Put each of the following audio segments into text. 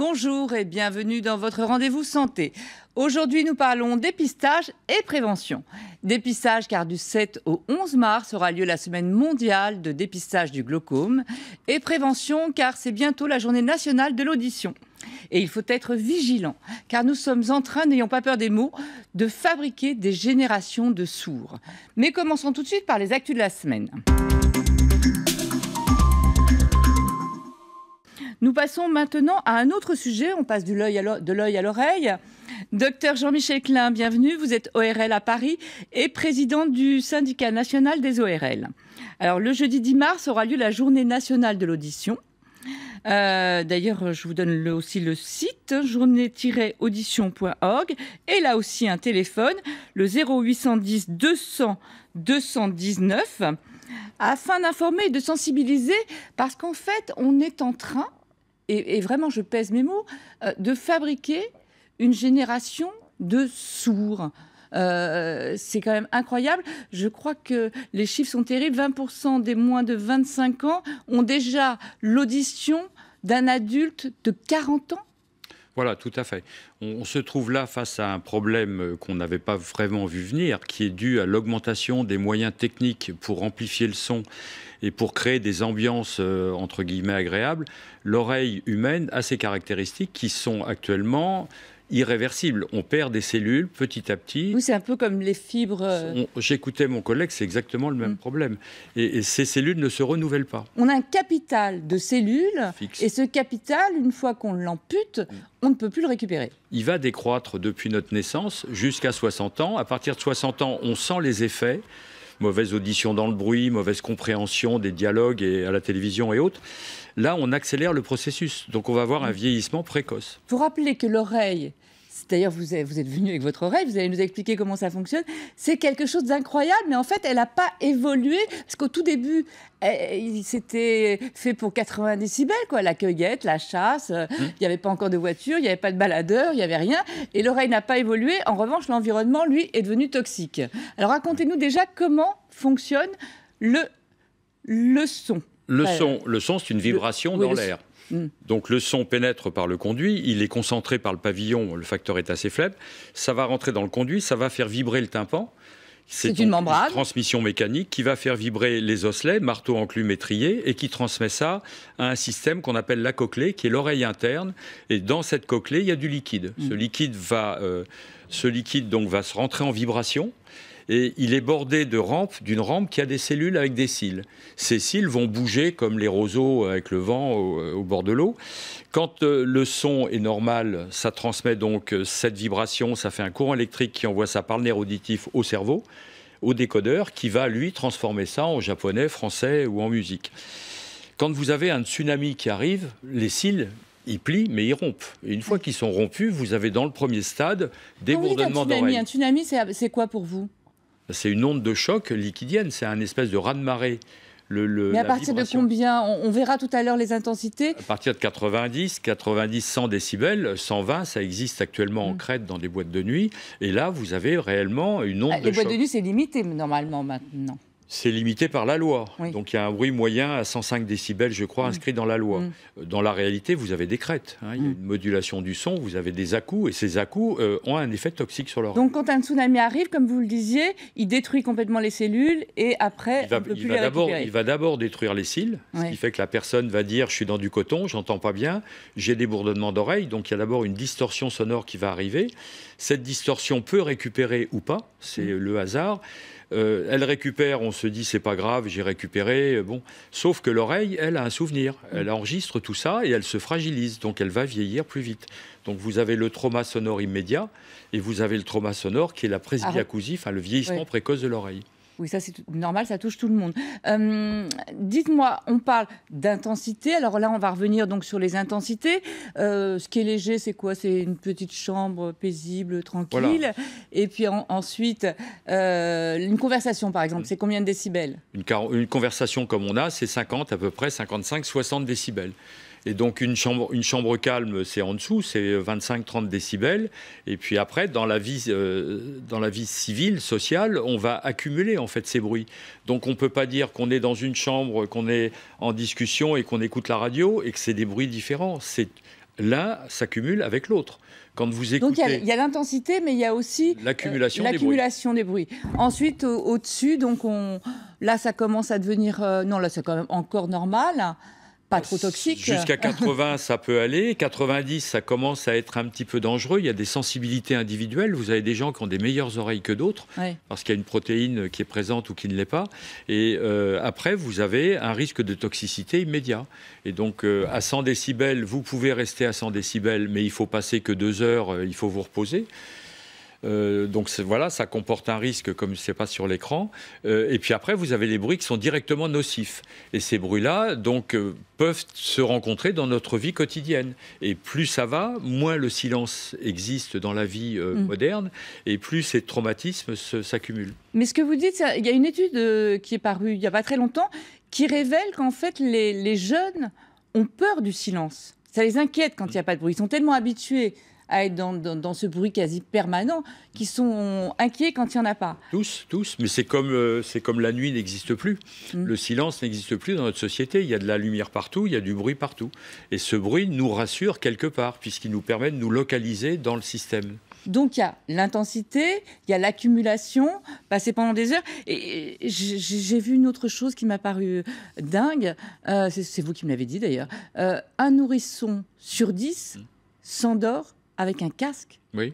Bonjour et bienvenue dans votre rendez-vous santé. Aujourd'hui, nous parlons dépistage et prévention. Dépistage car du 7 au 11 mars aura lieu la semaine mondiale de dépistage du glaucome et prévention car c'est bientôt la journée nationale de l'audition. Et il faut être vigilant, car nous sommes en train, n'ayons pas peur des mots, de fabriquer des générations de sourds. Mais commençons tout de suite par les actus de la semaine. Nous passons maintenant à un autre sujet. On passe de l'œil à l'oreille. Docteur Jean-Michel Klein, bienvenue. Vous êtes ORL à Paris et président du syndicat national des ORL. Alors, le jeudi 10 mars aura lieu la journée nationale de l'audition. Euh, d'ailleurs, je vous donne aussi le site hein, journée-audition.org et là aussi un téléphone, le 0810 200 219, afin d'informer et de sensibiliser parce qu'en fait, on est en train et, vraiment je pèse mes mots, euh, de fabriquer une génération de sourds. Euh, c'est quand même incroyable. Je crois que les chiffres sont terribles. 20% des moins de 25 ans ont déjà l'audition d'un adulte de 40 ans. Voilà, tout à fait. On, se trouve là face à un problème euh, qu'on n'avait pas vraiment vu venir, qui est dû à l'augmentation des moyens techniques pour amplifier le son et pour créer des ambiances euh, entre guillemets agréables. L'oreille humaine a ses caractéristiques qui sont actuellement irréversible. On perd des cellules petit à petit. Oui, c'est un peu comme les fibres. Euh. J'écoutais mon collègue, c'est exactement le même mm. problème. Et, ces cellules ne se renouvellent pas. On a un capital de cellules, et ce capital, une fois qu'on l'ampute, mm. on ne peut plus le récupérer. Il va décroître depuis notre naissance jusqu'à 60 ans. À partir de 60 ans, on sent les effets mauvaise audition dans le bruit, mauvaise compréhension des dialogues et à la télévision et autres. Là, on accélère le processus. Donc on va avoir un vieillissement précoce. Vous rappelez que l'oreille D'ailleurs, vous, êtes, vous êtes venu avec votre oreille, vous allez nous expliquer comment ça fonctionne. C'est quelque chose d'incroyable, mais en fait, elle n'a pas évolué. Parce qu'au tout début, eh, eh, il s'était fait pour 80 décibels, quoi. La cueillette, la chasse, euh, mmh. il n'y avait pas encore de voiture, il n'y avait pas de baladeur, il n'y avait rien. Et l'oreille n'a pas évolué. En revanche, l'environnement, lui, est devenu toxique. Alors racontez-nous déjà comment fonctionne le, le son. Le son, c'est une vibration dans l'air. Hmm. Donc le son pénètre par le conduit, il est concentré par le pavillon, le facteur est assez faible, ça va rentrer dans le conduit, ça va faire vibrer le tympan. C'est une, membrane. transmission mécanique qui va faire vibrer les osselets, marteau, enclume, étrier, et qui transmet ça à un système qu'on appelle la cochlée, qui est l'oreille interne. Et dans cette cochlée, il y a du liquide. Ce hmm. liquide va, euh, ce liquide donc va se rentrer en vibration et il est bordé de rampes, d'une rampe qui a des cellules avec des cils. Ces cils vont bouger comme les roseaux avec le vent au, euh, bord de l'eau. Quand euh, le son est normal, ça transmet donc euh, cette vibration, ça fait un courant électrique qui envoie ça par le nerf auditif au cerveau, au décodeur, qui va lui transformer ça en japonais, français ou en musique. Quand vous avez un tsunami qui arrive, les cils ils plient, mais ils rompent. Et une fois qu'ils sont rompus, vous avez dans le premier stade des ah bourdonnements d'oreilles. Un tsunami, un tsunami c'est quoi pour vous c'est une onde de choc liquidienne, c'est un espèce de raz-de-marée. Le, Mais à partir de combien on, verra tout à l'heure les intensités À partir de 90, 90, 100 décibels, 120, ça existe actuellement en mm. Crète dans des boîtes de nuit. Et là, vous avez réellement une onde ah, de choc. Les boîtes de nuit, c'est limité normalement maintenant c'est limité par la loi. Donc il y a un bruit moyen à 105 décibels, je crois, mm. inscrit dans la loi. Mm. Euh, dans la réalité, vous avez des crêtes. Hein. Il y a mm. une modulation du son, vous avez des à et ces à euh, ont un effet toxique sur leur. Donc quand un tsunami arrive, comme vous le disiez, il détruit complètement les cellules et après, il va, va Il va d'abord détruire les cils, ce qui fait que la personne va dire Je suis dans du coton, j'entends pas bien, j'ai des bourdonnements d'oreilles. Donc il y a d'abord une distorsion sonore qui va arriver. Cette distorsion peut récupérer ou pas, c'est le hasard. Euh, elle récupère, on se dit c'est pas grave, j'ai récupéré. Euh, bon, sauf que l'oreille, elle a un souvenir. Elle mm. enregistre tout ça et elle se fragilise, donc elle va vieillir plus vite. Donc vous avez le trauma sonore immédiat et vous avez le trauma sonore qui est la ah presbyacousie, enfin le vieillissement précoce de l'oreille. Oui, ça c'est normal, ça touche tout le monde. Euh, dites-moi, on parle d'intensité. Alors là, on va revenir donc sur les intensités. Euh, ce qui est léger, c'est quoi C'est une petite chambre paisible, tranquille. Et puis ensuite, euh, une conversation par exemple, c'est combien de décibels une, conversation comme on a, c'est 50 à peu près, 55, 60 décibels. Et donc une chambre, une chambre calme, c'est en dessous, c'est 25-30 décibels. Et puis après, dans la, vie, euh, dans la vie civile, sociale, on va accumuler en fait ces bruits. Donc on ne peut pas dire qu'on est dans une chambre, qu'on est en discussion et qu'on écoute la radio et que c'est des bruits différents. C'est l'un s'accumule avec l'autre. Quand vous écoutez... Donc il y a, l'intensité, mais il y a aussi euh, l'accumulation des, bruits. Ensuite, au-dessus, donc là, ça commence à devenir... Euh, non, là, c'est quand même encore normal. Hein, pas trop toxique. Jusqu'à 80, ça peut aller. 90, ça commence à être un petit peu dangereux. Il y a des sensibilités individuelles. Vous avez des gens qui ont des meilleures oreilles que d'autres, parce qu'il y a une protéine qui est présente ou qui ne l'est pas. Et euh, après, vous avez un risque de toxicité immédiat. Et donc, euh, à 100 décibels, vous pouvez rester à 100 décibels, mais il faut passer que deux heures, euh, il faut vous reposer. Euh, donc voilà, ça comporte un risque, comme c'est pas sur l'écran. Euh, et puis après, vous avez les bruits qui sont directement nocifs. Et ces bruits-là, donc, euh, peuvent se rencontrer dans notre vie quotidienne. Et plus ça va, moins le silence existe dans la vie mm. moderne, et plus ces traumatismes s'accumulent. Mais ce que vous dites, il y a une étude qui est parue il y a pas très longtemps qui révèle qu'en fait, les, les jeunes ont peur du silence. Ça les inquiète quand il n'y a pas de bruit. Ils sont tellement habitués à être dans, dans, ce bruit quasi permanent, qui sont inquiets quand il n'y en a pas. Tous, tous, mais c'est comme, euh, c'est comme la nuit n'existe plus. Mm. Le silence n'existe plus dans notre société. Il y a de la lumière partout, il y a du bruit partout. Et ce bruit nous rassure quelque part, puisqu'il nous permet de nous localiser dans le système. Donc il y a l'intensité, il y a l'accumulation, passer pendant des heures. Et j'ai vu une autre chose qui m'a paru euh, dingue, euh, c'est vous qui me l'avez dit d'ailleurs, un nourrisson sur dix mm. s'endort avec un casque. Oui.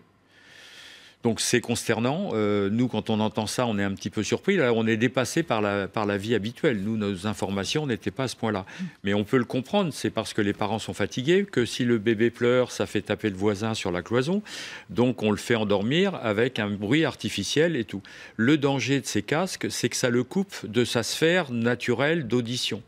Donc c'est consternant. Euh, nous, quand on entend ça, on est un petit peu surpris. on est dépassé par la, par la vie habituelle. Nous, nos informations n'étaient pas à ce point-là. Mm. Mais on peut le comprendre. C'est parce que les parents sont fatigués, que si le bébé pleure, ça fait taper le voisin sur la cloison. Donc on le fait endormir avec un bruit artificiel et tout. Le danger de ces casques, c'est que ça le coupe de sa sphère naturelle d'audition.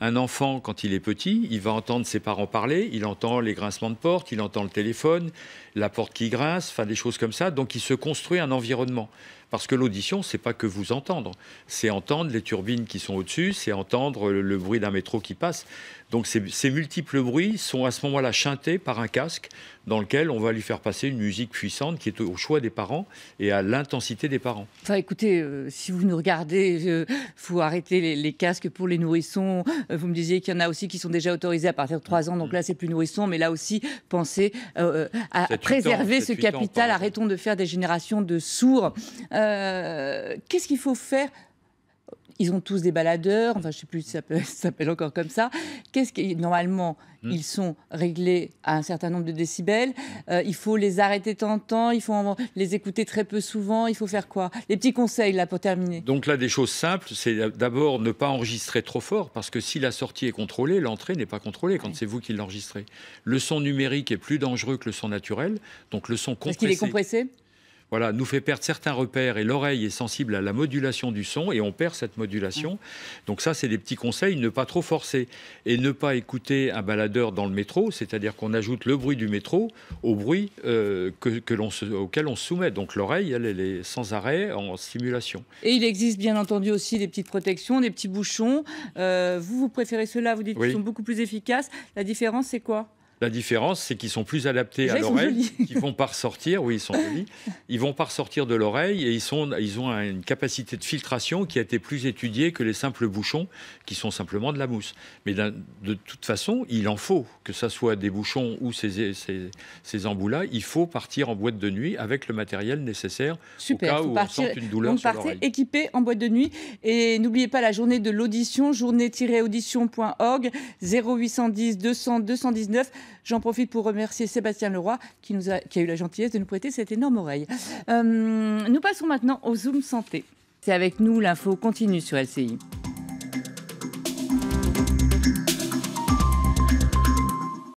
Un enfant, quand il est petit, il va entendre ses parents parler, il entend les grincements de porte, il entend le téléphone, la porte qui grince, enfin des choses comme ça. Donc il se construit un environnement. Parce que l'audition, c'est pas que vous entendre, c'est entendre les turbines qui sont au-dessus, c'est entendre le, bruit d'un métro qui passe. Donc ces, multiples bruits sont à ce moment-là chintés par un casque dans lequel on va lui faire passer une musique puissante qui est au choix des parents et à l'intensité des parents. Enfin écoutez, euh, si vous nous regardez, il faut arrêter les, casques pour les nourrissons. Euh, vous me disiez qu'il y en a aussi qui sont déjà autorisés à partir de 3 ans, donc là c'est plus nourrisson, mais là aussi pensez euh, à préserver ce capital. Arrêtons de faire des générations de sourds. Euh, qu'est-ce qu'il faut faire ils ont tous des baladeurs, enfin je ne sais plus si ça s'appelle encore comme ça. Qu'est-ce qui normalement hmm. ils sont réglés à un certain nombre de décibels. Euh, il faut les arrêter tant temps, il faut les écouter très peu souvent. Il faut faire quoi Les petits conseils là pour terminer. Donc là des choses simples, c'est d'abord ne pas enregistrer trop fort parce que si la sortie est contrôlée, l'entrée n'est pas contrôlée quand c'est vous qui l'enregistrez. Le son numérique est plus dangereux que le son naturel, donc le son Est-ce qu'il est compressé voilà, nous fait perdre certains repères et l'oreille est sensible à la modulation du son et on perd cette modulation. Mmh. Donc ça, c'est des petits conseils, ne pas trop forcer et ne pas écouter un baladeur dans le métro, c'est-à-dire qu'on ajoute le bruit du métro au bruit euh, auquel on se soumet. Donc l'oreille, elle, est sans arrêt en stimulation. Et il existe bien entendu aussi des petites protections, des petits bouchons. Euh, vous, vous préférez cela vous dites qu'ils sont beaucoup plus efficaces. La différence, c'est quoi la différence, c'est qu'ils sont plus adaptés à l'oreille, qu'ils vont pas ressortir. Oui, ils sont Ils vont pas ressortir de l'oreille et ils, sont, ils ont une capacité de filtration qui a été plus étudiée que les simples bouchons, qui sont simplement de la mousse. Mais de toute façon, il en faut, que ça soit des bouchons ou ces, ces, ces embouts-là, il faut partir en boîte de nuit avec le matériel nécessaire Super, au cas où on une douleur donc partez équipé en boîte de nuit. Et n'oubliez pas la journée de l'audition, journée-audition.org, 0810 200 219. J'en profite pour remercier Sébastien Leroy qui, a, qui a eu la gentillesse de nous prêter cette énorme oreille. Euh, nous passons maintenant au Zoom Santé. C'est avec nous l'info continue sur LCI.